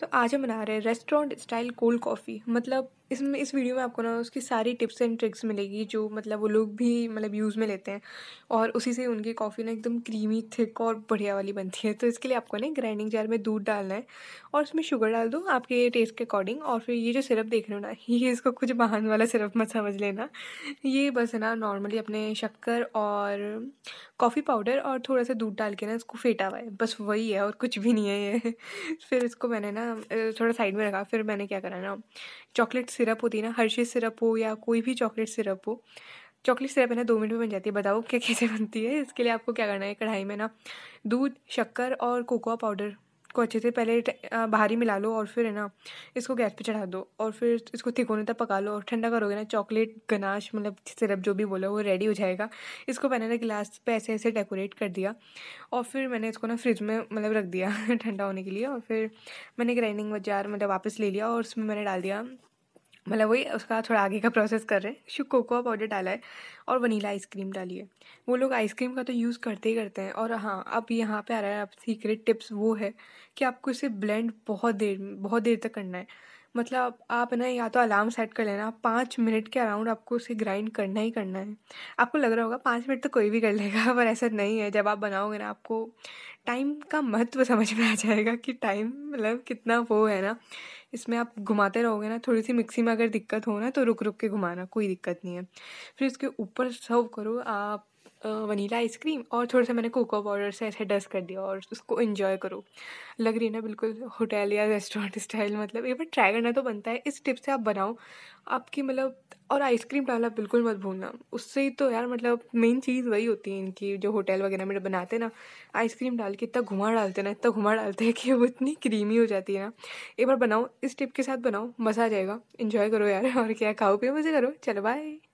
तो आज हम बना रहे हैं रेस्टोरेंट स्टाइल कोल्ड कॉफ़ी मतलब इसमें इस वीडियो में आपको ना उसकी सारी टिप्स एंड ट्रिक्स मिलेगी जो मतलब वो लोग भी मतलब यूज़ में लेते हैं और उसी से उनकी कॉफ़ी ना एकदम क्रीमी थिक और बढ़िया वाली बनती है तो इसके लिए आपको ना ग्राइंडिंग जार में दूध डालना है और उसमें शुगर डाल दो आपके टेस्ट के अकॉर्डिंग और फिर ये जो सिरप देख रहे हो ना ये इसको कुछ बहान वाला सिरप मत समझ लेना ये बस है ना नॉर्मली अपने शक्कर और कॉफ़ी पाउडर और थोड़ा सा दूध डाल के ना इसको फेटा हुआ है बस वही है और कुछ भी नहीं है ये फिर इसको मैंने ना थोड़ा साइड में रखा फिर मैंने क्या करा ना चॉकलेट सिरप होती है ना हर्षी सिरप हो या कोई भी चॉकलेट सिरप हो चॉकलेट सिरप है ना दो मिनट में बन जाती है बताओ क्या कैसे बनती है इसके लिए आपको क्या करना है कढ़ाई में ना दूध शक्कर और कोकोआ पाउडर को अच्छे से पहले बाहरी मिला लो और फिर है ना इसको गैस पे चढ़ा दो और फिर इसको तिकोने तक पका लो और ठंडा करोगे ना चॉकलेट गनाश मतलब सिरप जो भी बोलो वो रेडी हो जाएगा इसको मैंने ना गिलास पे ऐसे ऐसे डेकोरेट कर दिया और फिर मैंने इसको ना फ्रिज में मतलब रख दिया ठंडा होने के लिए और फिर मैंने ग्राइंडिंग वजार मतलब वापस ले लिया और उसमें मैंने डाल दिया मतलब वही उसका थोड़ा आगे का प्रोसेस कर रहे हैं उसमें कोकोआ पाउडर डाला है और वनीला आइसक्रीम डाली है वो लोग आइसक्रीम का तो यूज़ करते ही करते हैं और हाँ अब यहाँ पे आ रहा है अब सीक्रेट टिप्स वो है कि आपको इसे ब्लेंड बहुत देर बहुत देर तक करना है मतलब आप ना या तो अलार्म सेट कर लेना पाँच मिनट के अराउंड आपको उसे ग्राइंड करना ही करना है आपको लग रहा होगा पाँच मिनट तो कोई भी कर लेगा पर ऐसा नहीं है जब आप बनाओगे ना आपको टाइम का महत्व समझ में आ जाएगा कि टाइम मतलब कितना वो है ना इसमें आप घुमाते रहोगे ना थोड़ी सी मिक्सी में अगर दिक्कत हो ना तो रुक रुक के घुमाना कोई दिक्कत नहीं है फिर इसके ऊपर सर्व करो आप वनीला आइसक्रीम और थोड़ा सा मैंने कोको पाउडर से ऐसे डस्ट कर दिया और उसको इन्जॉय करो लग रही है ना बिल्कुल होटल या रेस्टोरेंट स्टाइल मतलब एक बार ट्राई करना तो बनता है इस टिप से आप बनाओ आपकी मतलब और आइसक्रीम डालना बिल्कुल मत भूलना उससे ही तो यार मतलब मेन चीज़ वही होती है इनकी जो होटल वगैरह में बनाते ना आइसक्रीम डाल के इतना घुमा डालते ना इतना घुमा डालते हैं कि वो इतनी क्रीमी हो जाती है ना एक बार बनाओ इस टिप के साथ बनाओ मज़ा आ जाएगा इन्जॉय करो यार और क्या खाओ पियो मज़े करो चलो बाय